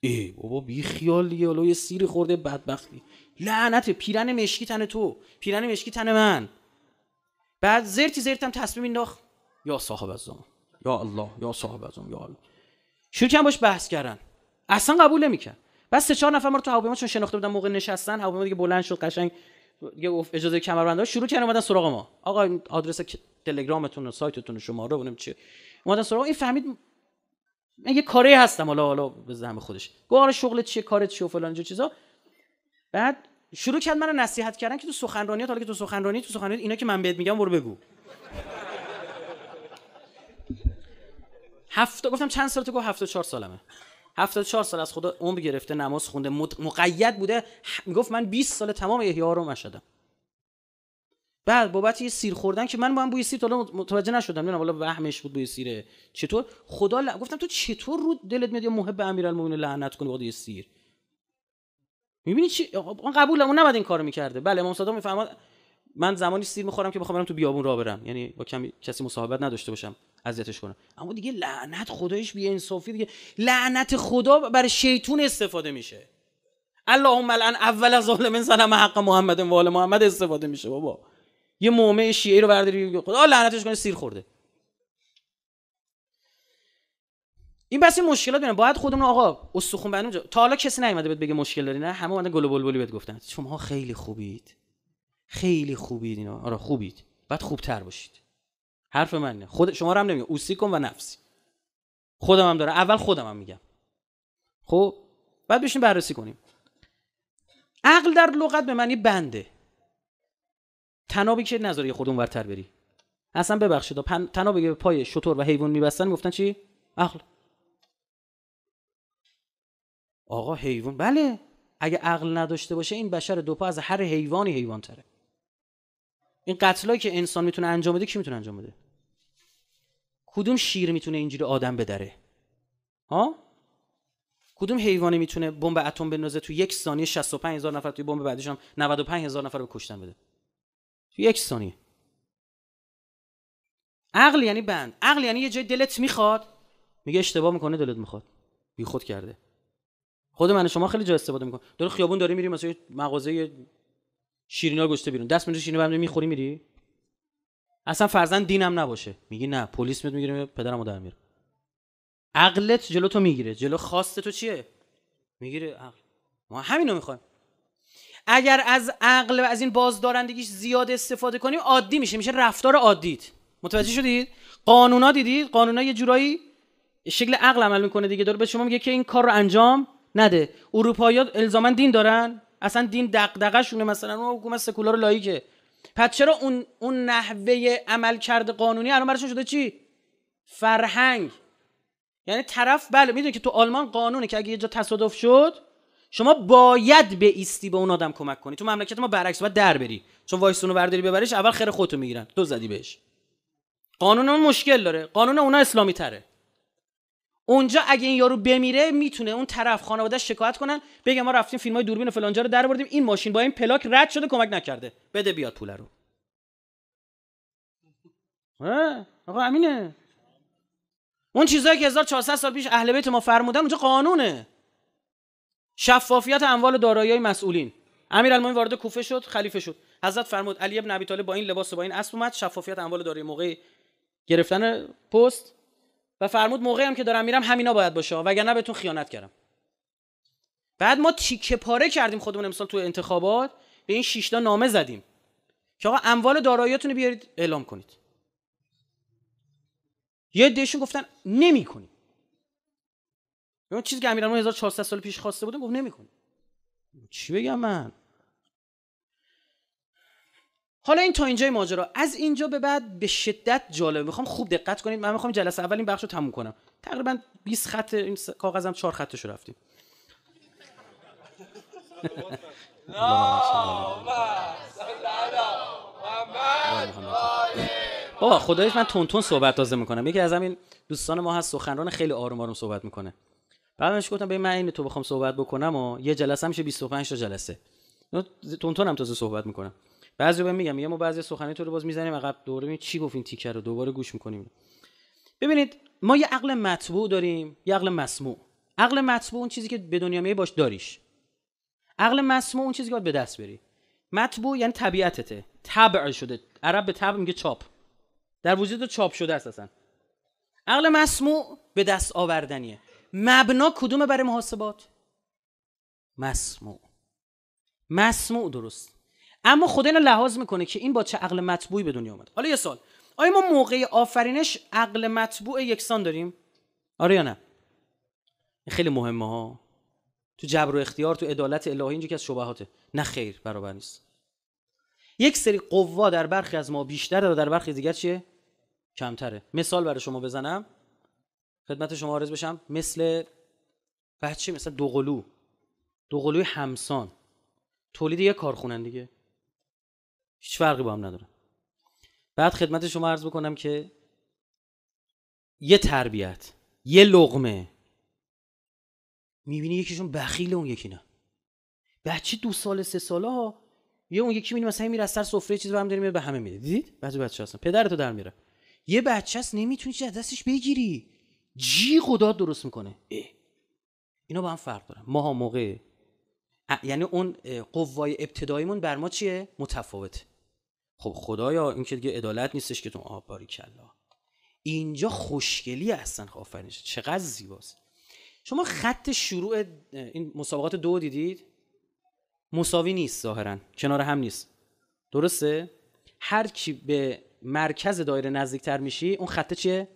ای بابا بی خیال دیگه حالا یه سیری خورده بدبختی لعنت پیرن مشکی تن تو پیرن مشکی تن من بعد زرتی زرتم تصمیم انداخت یا صاحب از یا الله یا صاحب از زمان یا الله شروع باش بحث کردن اصلا قبول نمیکرد بس سه چهار نفر ما رو تو هواپیما چون شناخته بودن موقع نشستن هواپیما دیگه بلند شد قشنگ یه اجازه کمربندا شروع کردن اومدن سراغ ما آقا آدرس تلگرامتون و سایتتون و شماره و چی اومدن سراغ این فهمید من یه کاری هستم حالا حالا زحمه خودش گفت آره شغلت چیه کارت چیه و فلان چیزا بعد شروع کرد منو نصیحت کردن که تو سخنرانیات حالا که تو سخنرانی تو سخنرانی اینا که من بهت میگم برو بگو هفت گفتم چند سال تو گفت 74 سالمه 74 سال از خدا عمر گرفته نماز خونده مقید بوده میگفت من 20 سال تمام احیا رو مشدم بعد بابت یه سیر خوردن که من با هم بوی سیر تا متوجه نشدم نه والا وهمش بود بوی سیره چطور خدا ل... گفتم تو چطور رو دلت میاد یا محب امیرالمومنین لعنت کنه بابت یه سیر میبینی چی اون قبول اون نباید این کارو میکرده بله امام صادق میفرماد من زمانی سیر میخورم که بخوام برم تو بیابون را برم یعنی با کمی کسی مصاحبت نداشته باشم اذیتش کنه. اما دیگه لعنت خدایش بی انصافی دیگه لعنت خدا برای شیطون استفاده میشه اللهم الان اول از ظالم زنم حق محمد و آل محمد استفاده میشه بابا یه مومه شیعی رو برداری خدا لعنتش کنه سیر خورده این بس این مشکلات بینن باید خودمون آقا استخون بندم تا حالا کسی نیومده بهت بگه مشکل داری نه همه اومدن گل بلبلی بهت گفتن شما خیلی خوبید خیلی خوبید اینا آره خوبید بعد خوبتر باشید حرف من نه خود شما رو هم نمیگم اوسی کن و نفسی خودم هم داره اول خودم هم میگم خب بعد بشین بررسی کنیم عقل در لغت به معنی بنده تنابی که نظری خودمون خود اونورتر بری اصلا ببخشید پن... که به پای شطور و حیوان میبستن گفتن چی عقل آقا حیوان بله اگه عقل نداشته باشه این بشر دو پا از هر حیوانی حیوان تره این قتلایی که انسان میتونه انجام بده کی میتونه انجام بده کدوم شیر میتونه اینجوری آدم بدره ها کدوم حیوانی میتونه بمب اتم بندازه تو یک ثانیه 65 هزار نفر توی بمب بعدیش هم 95 هزار نفر رو کشتن بده تو یک ثانیه عقل یعنی بند عقل یعنی یه جای دلت میخواد میگه اشتباه میکنه دلت میخواد بی خود کرده خود من شما خیلی جا استفاده میکنه داره خیابون داری میری مثلا مغازه شیرینا گشته بیرون دست میری شیرینی برمی میخوری میری اصلا فرزن دینم نباشه میگی نه پلیس میاد میگیره پدرمو در میره عقلت جلو تو میگیره جلو خواسته تو چیه میگیره عقل ما همینو میخوایم اگر از عقل و از این بازدارندگیش زیاد استفاده کنیم عادی میشه میشه رفتار عادیت متوجه شدید قانونا دیدید قانونا یه جورایی شکل عقل عمل میکنه دیگه داره به شما میگه که این کار رو انجام نده اروپایی‌ها الزاما دین دارن اصلا دین دغدغه‌شونه مثلا اون حکومت سکولار لایکه پس چرا اون, اون نحوه عمل کرده قانونی الان براشون شده چی؟ فرهنگ یعنی طرف بله میدونی که تو آلمان قانونه که اگه یه جا تصادف شد شما باید به ایستی به اون آدم کمک کنی تو مملکت ما برعکس باید در بری چون وایستونو برداری ببریش اول خیر خودتو میگیرن تو زدی بهش قانون اون مشکل داره قانون اونا اسلامی تره اونجا اگه این یارو بمیره میتونه اون طرف خانواده شکایت کنن بگه ما رفتیم فیلم های دوربین و فلانجا رو در بردیم این ماشین با این پلاک رد شده کمک نکرده بده بیاد پول رو آقا امینه اون چیزایی که 1400 سال پیش اهل بیت ما فرمودن اونجا قانونه شفافیت اموال و دارایی مسئولین امیرالمومنین وارد کوفه شد خلیفه شد حضرت فرمود علی ابن ابی طالب با این لباس و با این اسب اومد شفافیت اموال دارایی موقع گرفتن پست و فرمود موقعی هم که دارم میرم همینا باید باشه وگرنه بهتون خیانت کردم بعد ما تیکه پاره کردیم خودمون امسال تو انتخابات به این شیشتا نامه زدیم که آقا اموال داراییاتون بیارید اعلام کنید یه دیشون گفتن نمیکنیم اون چیزی که امیرالمومنین 1400 سال پیش خواسته بودم گفت نمیکنیم چی بگم من حالا این تا اینجای ماجرا از اینجا به بعد به شدت جالب میخوام خوب دقت کنید من میخوام جلسه اول این بخش رو تموم کنم تقریبا 20 خط این کاغذم 4 خطش رفتیم بابا خدایش من تون تون صحبت تازه میکنم یکی از همین دوستان ما هست سخنران خیلی آروم آروم صحبت میکنه بعدش گفتم به من این تو بخوام صحبت بکنم و یه جلسه میشه 25 تا جلسه تون هم تازه صحبت میکنم بعضی بهم میگم میگم ما بعضی سخنی تو رو باز میزنیم عقب دوباره چی گفتین این تیکه رو دوباره گوش میکنیم ببینید ما یه عقل مطبوع داریم یه عقل مسموع عقل مطبوع اون چیزی که به دنیا میای باش داریش عقل مسموع اون چیزی که باید به دست بری مطبوع یعنی طبیعتته تبع شده عرب به تبع میگه چاپ در وجود چاپ شده است اصلا عقل مسموع به دست آوردنیه مبنا کدومه برای محاسبات مسموع مسموع درست اما خدا اینو لحاظ میکنه که این با چه عقل مطبوعی به دنیا اومد حالا یه سال آیا ما موقع آفرینش عقل مطبوع یکسان داریم آره یا نه خیلی مهمه ها تو جبر و اختیار تو عدالت الهی اینجا که از شبهاته نه خیر برابر نیست یک سری قوا در برخی از ما بیشتره و در برخی دیگر چیه کمتره مثال برای شما بزنم خدمت شما عرض بشم مثل بچه مثل دوقلو دوقلوی همسان تولید یه کارخونه دیگه هیچ فرقی با هم نداره بعد خدمت شما عرض بکنم که یه تربیت یه لغمه میبینی یکیشون بخیل اون یکی نه بچه دو سال سه ساله ها یه اون یکی میبینی مثلا میره از سر سفره چیز برم داره به همه میده دیدید بعضی بچه هستن پدرتو در میره یه بچه هست نمیتونی چیز دستش بگیری جی خدا درست میکنه اه. اینا با هم فرق دارن ما ها موقع یعنی اون قوای ابتداییمون بر ما چیه متفاوته خب خدایا این که دیگه عدالت نیستش که تو آب باری کلا اینجا خوشگلی هستن آفرینش چقدر زیباست شما خط شروع این مسابقات دو دیدید مساوی نیست ظاهرا کنار هم نیست درسته هر کی به مرکز دایره نزدیکتر میشی اون خطه چیه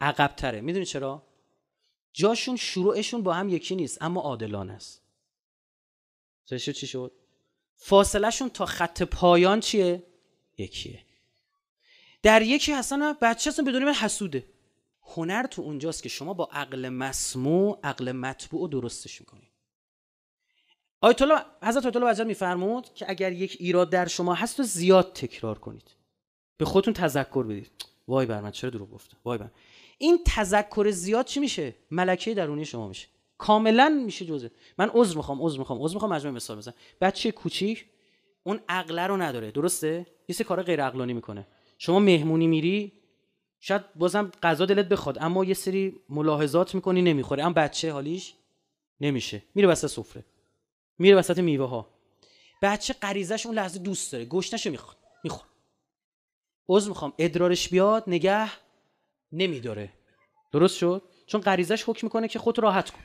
عقبتره میدونی چرا جاشون شروعشون با هم یکی نیست اما عادلانه است چی شد فاصلهشون تا خط پایان چیه یکیه در یکی اصلا بچه اصلا بدون من حسوده هنر تو اونجاست که شما با عقل مسموع عقل مطبوع و درستش میکنید آیت حضرت آیت میفرمود که اگر یک ایراد در شما هست تو زیاد تکرار کنید به خودتون تذکر بدید وای بر من چرا دروغ گفتم وای بر این تذکر زیاد چی میشه ملکه درونی شما میشه کاملا میشه جزء من عذر میخوام عذر میخوام عذر میخوام مجموعه مثال بچه کوچیک اون عقل رو نداره درسته یه سری کار غیر عقلانی میکنه شما مهمونی میری شاید بازم غذا دلت بخواد اما یه سری ملاحظات میکنی نمیخوره اما بچه حالیش نمیشه میره وسط سفره میره وسط میوه ها بچه غریزش اون لحظه دوست داره گشنشو میخواد میخواد عذر میخوام ادرارش بیاد نگه نمیداره درست شد چون غریزش حکم میکنه که خود راحت کن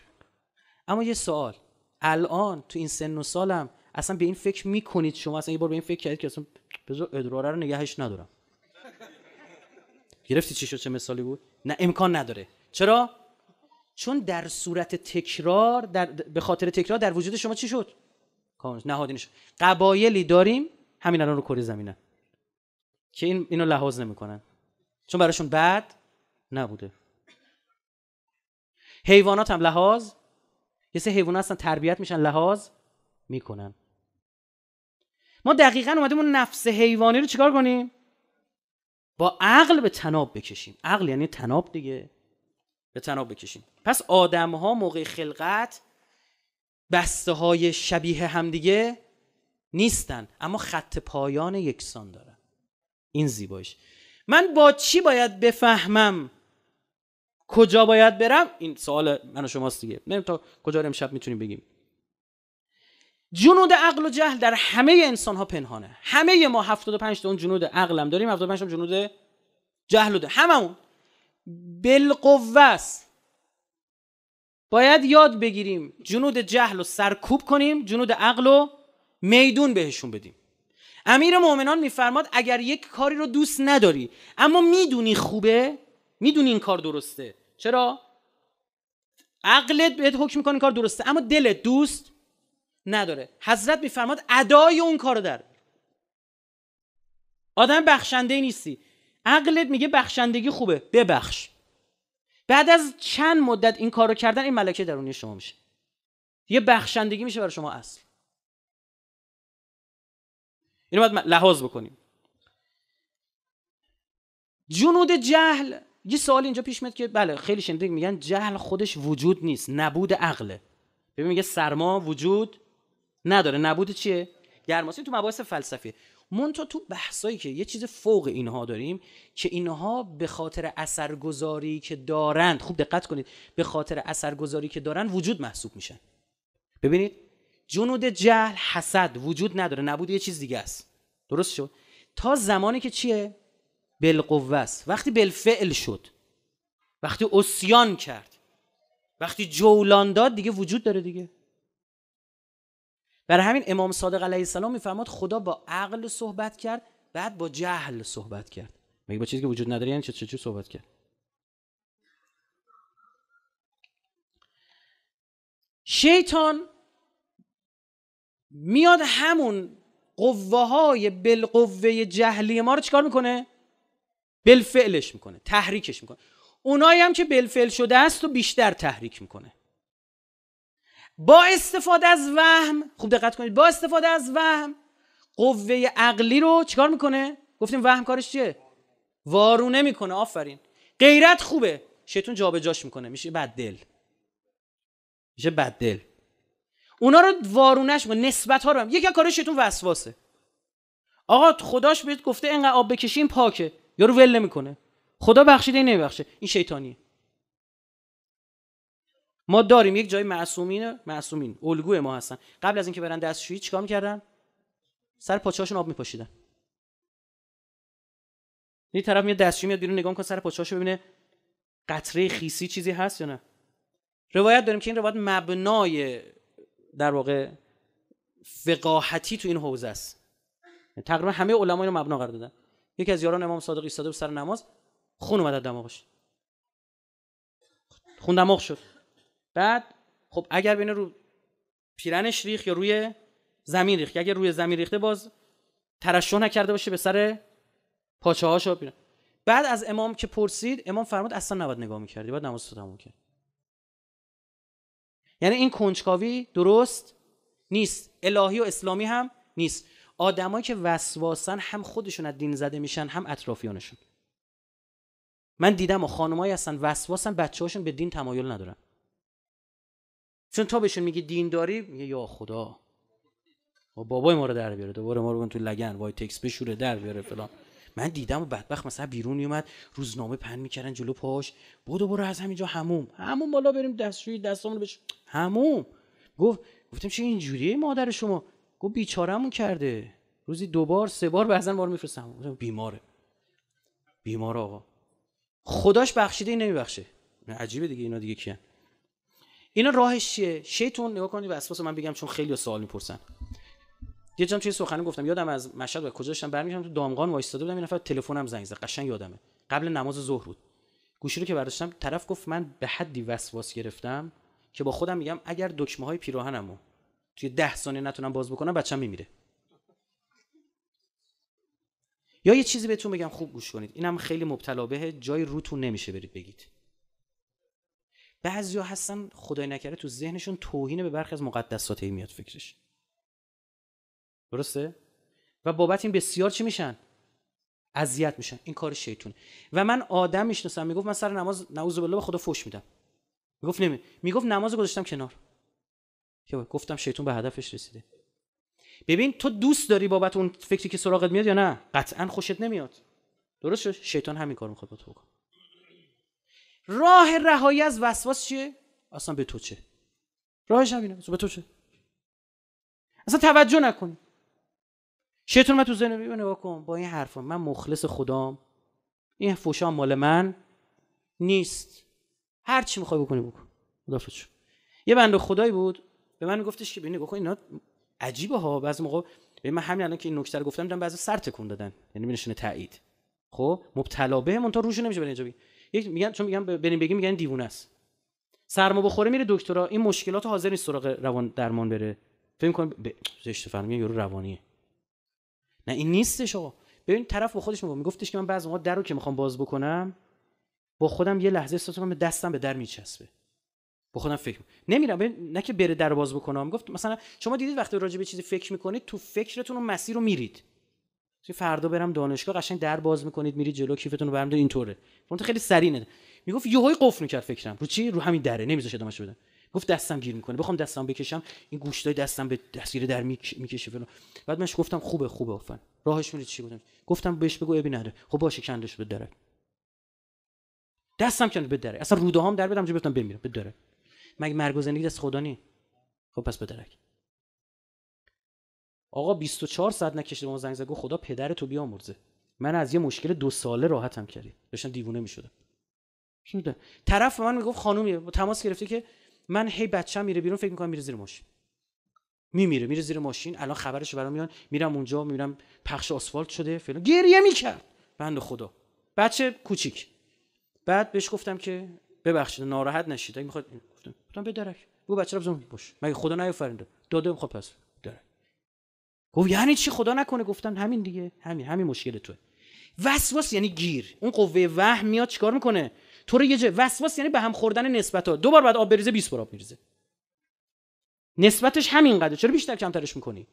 اما یه سوال الان تو این سن و سالم اصلا به این فکر میکنید شما اصلا یه بار به این فکر کردید که اصلا بذار ادراره رو نگهش ندارم گرفتی چی شد چه مثالی بود نه امکان نداره چرا چون در صورت تکرار در به خاطر تکرار در وجود شما چی شد نهادی شد قبایلی داریم همین الان رو کره زمینه که این اینو لحاظ نمیکنن چون براشون بد نبوده حیوانات هم لحاظ یه سه حیوانات هستن تربیت میشن لحاظ میکنن ما دقیقا اومدیم اون نفس حیوانی رو چیکار کنیم با عقل به تناب بکشیم عقل یعنی تناب دیگه به تناب بکشیم پس آدم ها موقع خلقت بسته های شبیه همدیگه نیستن اما خط پایان یکسان دارن این زیباش من با چی باید بفهمم کجا باید برم این سوال من و شماست دیگه نمیدونم تا کجا رو امشب میتونیم بگیم جنود عقل و جهل در همه انسان ها پنهانه همه ما 75 تا اون جنود عقلم داریم 75 تا جنود جهل داریم هممون بالقوه باید یاد بگیریم جنود جهل رو سرکوب کنیم جنود عقل رو میدون بهشون بدیم امیر مؤمنان میفرماد اگر یک کاری رو دوست نداری اما میدونی خوبه میدونی این کار درسته چرا عقلت بهت حکم میکنه کار درسته اما دلت دوست نداره حضرت میفرماد ادای اون کارو در آدم بخشنده نیستی عقلت میگه بخشندگی خوبه ببخش بعد از چند مدت این کارو کردن این ملکه درونی شما میشه یه بخشندگی میشه برای شما اصل اینو باید لحاظ بکنیم جنود جهل یه سوال اینجا پیش میاد که بله خیلی شنده میگن جهل خودش وجود نیست نبود عقله ببین میگه سرما وجود نداره نبود چیه گرماسین تو مباحث فلسفی مون تو بحثایی که یه چیز فوق اینها داریم که اینها به خاطر اثرگذاری که دارند خوب دقت کنید به خاطر اثرگذاری که دارند وجود محسوب میشن ببینید جنود جهل حسد وجود نداره نبود یه چیز دیگه است درست شد تا زمانی که چیه بالقوه وقتی بالفعل شد وقتی اسیان کرد وقتی جولان داد دیگه وجود داره دیگه برای همین امام صادق علیه السلام میفرماد خدا با عقل صحبت کرد بعد با جهل صحبت کرد میگه با چیزی که وجود نداره یعنی چه صحبت کرد شیطان میاد همون قوه های بالقوه جهلی ما رو چیکار میکنه بالفعلش میکنه تحریکش میکنه اونایی هم که بالفعل شده است و بیشتر تحریک میکنه با استفاده از وهم خوب دقت کنید با استفاده از وهم قوه عقلی رو چیکار میکنه گفتیم وهم کارش چیه وارونه میکنه آفرین غیرت خوبه شیطون جابجاش میکنه میشه دل، میشه دل اونا رو وارونش میکنه نسبت ها رو هم. یکی از کارش شیطون وسواسه آقا خداش بهت گفته اینقدر آب بکشی این پاکه یارو ول میکنه، خدا بخشیده این نمیبخشه این شیطانیه ما داریم یک جای معصومین معصومین الگوی ما هستن قبل از اینکه برن دستشویی چیکار میکردن سر پاچاشون آب میپاشیدن این طرف میاد دستشویی میاد بیرون نگاه کن سر پاچاشو ببینه قطره خیسی چیزی هست یا نه روایت داریم که این روایت مبنای در واقع فقاهتی تو این حوزه است یعنی تقریبا همه علما اینو مبنا قرار دادن یکی از یاران امام صادق ایستاده سر نماز خون اومد دماغش خون دماغ شد بعد خب اگر بین رو پیرنش ریخ یا روی زمین ریخت اگر روی زمین ریخته باز ترشح نکرده باشه به سر پاچه هاش پیرن بعد از امام که پرسید امام فرمود اصلا نباید نگاه میکردی باید نماز تو تموم کرد یعنی این کنجکاوی درست نیست الهی و اسلامی هم نیست آدمایی که وسواسن هم خودشون از دین زده میشن هم اطرافیانشون من دیدم و خانمایی هستن وسواسن بچه‌هاشون به دین تمایل ندارن چون تا بهشون میگه دین داری میگه یا خدا و بابای ما رو در بیاره دوباره ما رو تو لگن وای تکس بشوره در بیاره فلان من دیدم و بدبخت مثلا بیرون میومد روزنامه پن میکردن جلو پاش بودو برو از همینجا هموم هموم بالا بریم دستشویی دستامون بش هموم گفت گفتم چه اینجوریه مادر شما گفت بیچارهمون کرده روزی دو بار سه بار بعضا ما رو میفرستم بیماره بیمار آقا خداش بخشیده این نمیبخشه عجیبه دیگه اینا دیگه کیه اینا راهش چیه شیطون نگاه کنید اساس من بگم چون خیلی سوال میپرسن یه جام توی سخنرانی گفتم یادم از مشهد و کجا داشتم برمیگشتم تو دامغان وایستاده بودم یه نفر تلفنم زنگ زد قشنگ یادمه قبل نماز ظهر بود گوشی رو که برداشتم طرف گفت من به حدی وسواس گرفتم که با خودم میگم اگر دکمه های پیراهنمو توی ده ثانیه نتونم باز بکنم بچم میمیره یا یه چیزی بهتون بگم خوب گوش کنید اینم خیلی مبتلا به جای روتون نمیشه برید بگید بعضیا هستن خدای نکرده تو ذهنشون توهین به برخی از مقدسات میاد فکرش درسته و بابت این بسیار چی میشن اذیت میشن این کار شیطونه و من آدم میشناسم میگفت من سر نماز نعوذ بالله به خدا فوش میدم میگفت نمی میگفت نماز گذاشتم کنار که گفتم شیطون به هدفش رسیده ببین تو دوست داری بابت اون فکری که سراغت میاد یا نه قطعا خوشت نمیاد درست شد شیطان همین کار میخواد با تو بکنه راه رهایی از وسواس چیه اصلا به تو چه راهش همینه اصلا به تو چه اصلا توجه نکنی شیطان من تو ذهن رو نگاه کن با این حرفا من مخلص خدام این فوشا مال من نیست هر چی میخوای بکنی بکن خدافظ یه بنده خدایی بود به من میگفتش که ببین نگاه کن اینا عجیبه ها بعضی موقع ببین من همین الان که این نکته رو گفتم دیدم بعضی سر تکون دادن یعنی نشونه تایید خب مبتلا به تا روشو نمیشه به یک میگن چون میگن بریم بگیم میگن دیوونه است سرما بخوره میره دکترا این مشکلات حاضر نیست سراغ روان درمان بره فکر کن ب... زشت میگن یورو روانیه نه این نیستش آقا ببین طرف با خودش میگفتش که من بعضی وقت در که میخوام باز بکنم با خودم یه لحظه احساس کنم دستم به در میچسبه با خودم فکر نمیرم ببین نه که بره در باز بکنم گفت مثلا شما دیدید وقتی راجع به چیزی فکر میکنید تو فکرتون مسیر رو میرید چه فردا برم دانشگاه قشنگ در باز میکنید میری جلو کیفتون رو برمی‌دارید اینطوره فرانت خیلی سریع نده میگفت یهوی قفل میکرد فکرم رو چی رو همین دره نمیذاشه دمش بدم گفت دستم گیر میکنه بخوام دستم بکشم این گوشتای دستم به دستگیره در میکشه فلان بعد منش گفتم خوبه خوبه آفن راهش میره چی گفتم گفتم بهش بگو ابی نره خب باشه کندش به دره دستم کند به دره اصلا روده هم در بدم چه گفتم بمیرم به دره مگه مرگ و زندگی دست خدا خب پس به درک آقا 24 ساعت نکشید ما زنگ زد خدا پدر تو بیامرزه من از یه مشکل دو ساله راحتم کردی داشتم دیوونه میشدم طرف من میگفت خانومی تماس گرفته که من هی بچه‌م میره بیرون فکر میکنم میره زیر ماشین میمیره میره زیر ماشین الان خبرش برام میان میرم اونجا میرم پخش آسفالت شده فعلا گریه میکرد بند خدا بچه کوچیک بعد بهش گفتم که ببخشید ناراحت نشید اگه میخواد گفتم گفتم به درک بچه بزن باش مگه خدا نیافرینده داده خب پس گفت یعنی چی خدا نکنه گفتم همین دیگه همین همین مشکل توه وسواس یعنی گیر اون قوه وهم میاد چیکار میکنه تو رو یه جه وسواس یعنی به هم خوردن نسبت ها دو بار بعد آب بریزه 20 بار آب میریزه نسبتش همینقدره چرا بیشتر کمترش میکنی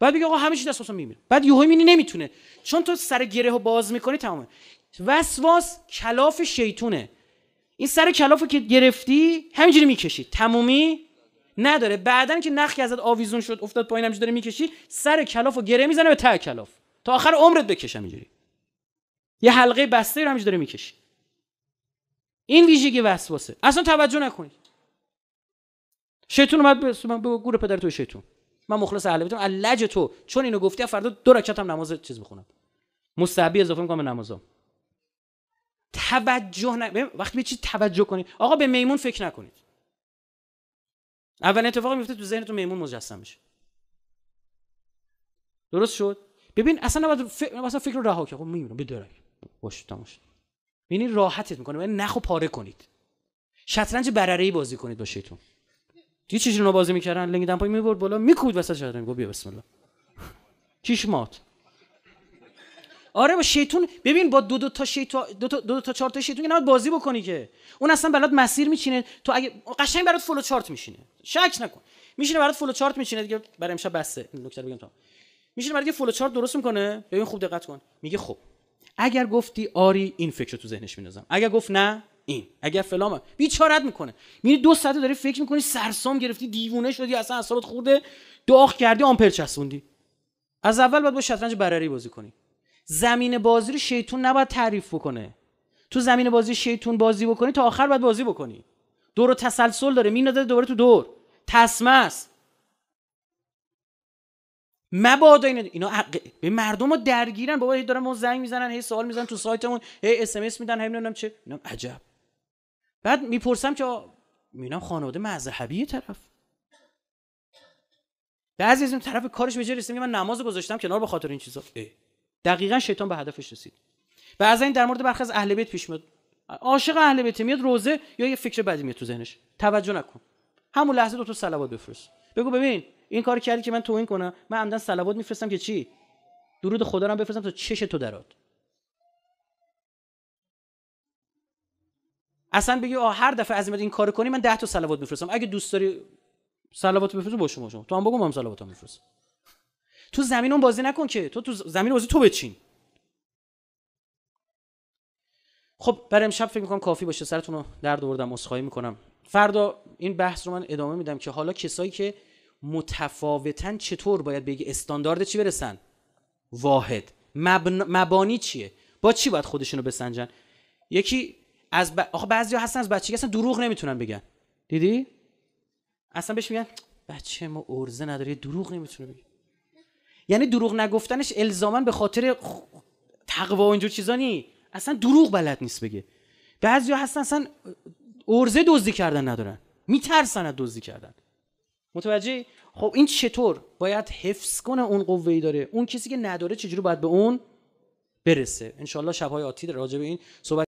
بعد میگه آقا همه چی دست میمیره بعد یوهی مینی نمیتونه چون تو سر گره رو باز میکنی تمامه وسواس کلاف شیطونه این سر کلافو که گرفتی همینجوری میکشی تمومی نداره بعدا که نخی ازت آویزون شد افتاد پایین همش داره میکشی سر کلاف و گره میزنه به ته کلاف تا آخر عمرت بکشم اینجوری یه حلقه بسته رو همینجوری داره میکشی این ویژگی وسواسه اصلا توجه نکنید شیطان اومد به گور پدر تو شیطان من مخلص اهل بیتم علج تو چون اینو گفتی فردا دو رکعت هم نماز چیز بخونم مستحبی اضافه میکنم به نمازام توجه وقتی به چی توجه کنید آقا به میمون فکر نکنید اول اتفاقی میفته تو ذهن تو میمون مجسم میشه درست شد ببین اصلا نباید فکر مثلا فکر رو رها که خب میمیرم بدرک خوش تماش یعنی راحتت میکنه یعنی نخو پاره کنید شطرنج برره ای بازی کنید با شیطون چه چیزی رو بازی میکردن لنگ دمپای میبرد بالا میکود وسط شطرنج بیا بسم الله چیش مات آره با شیطون ببین با دو دو تا شیطان دو تا دو تا چهار تا شیطون که بازی بکنی که اون اصلا برات مسیر میچینه تو اگه قشنگ برات فلو چارت میشینه شک نکن میشینه برات فلو چارت میچینه دیگه برای امشب بسه نکته بگم تا میشینه برات فلو چارت درست میکنه ببین خوب دقت کن میگه خب اگر گفتی آری این فکر تو ذهنش میندازم اگر گفت نه این اگر فلام بیچارت میکنه میری دو ساعت داری فکر میکنی سرسام گرفتی دیوونه شدی اصلا اعصابت خورده داغ کردی آمپر چسبوندی از اول باید با شطرنج برری بازی کنی زمین بازی رو شیطون نباید تعریف بکنه تو زمین بازی شیطون بازی بکنی تا آخر باید بازی بکنی دور و تسلسل داره میندازه دوباره تو دور تسمس است مبادا اینا اینا عق... به مردم رو درگیرن بابا هی دارن ما زنگ میزنن هی سوال میزنن تو سایتمون هی اس ام اس میدن هی نمیدونم چه اینا عجب بعد میپرسم که میبینم خانواده مذهبی طرف بعضی از این طرف کارش به جای من نماز گذاشتم کنار به خاطر این چیزا دقیقا شیطان به هدفش رسید و از این در مورد برخی از اهل بیت پیش میاد عاشق اهل بیت میاد روزه یا یه فکر بدی میاد تو ذهنش توجه نکن همون لحظه دو تا صلوات بفرست بگو ببین این کار کردی که من تو این کنم من عمدن صلوات میفرستم که چی درود خدا رو بفرستم تا چش تو درات اصلا بگی آه هر دفعه از این کار کنی من ده تا صلوات میفرستم اگه دوست داری صلوات بفرست با شما شما تو هم بگو من صلوات میفرستم تو زمین اون بازی نکن که تو تو زمین بازی تو بچین خب برای امشب فکر میکنم کافی باشه سرتون رو درد دوردم مسخایی میکنم فردا این بحث رو من ادامه میدم که حالا کسایی که متفاوتن چطور باید بگی استاندارد چی برسن واحد مبن... مبانی چیه با چی باید خودشونو بسنجن یکی از ب... آخه بعضیا هستن از بچگی اصلا دروغ نمیتونن بگن دیدی اصلا بهش میگن بچه ما ارزه نداره دروغ نمیتونه بگه یعنی دروغ نگفتنش الزاما به خاطر تقوا و اینجور چیزا نی اصلا دروغ بلد نیست بگه بعضیا هستن اصلا ارزه دزدی کردن ندارن میترسن از دزدی کردن متوجه خب این چطور باید حفظ کنه اون قوه داره اون کسی که نداره چجوری باید به اون برسه ان شاء الله شب های راجع به این صحبت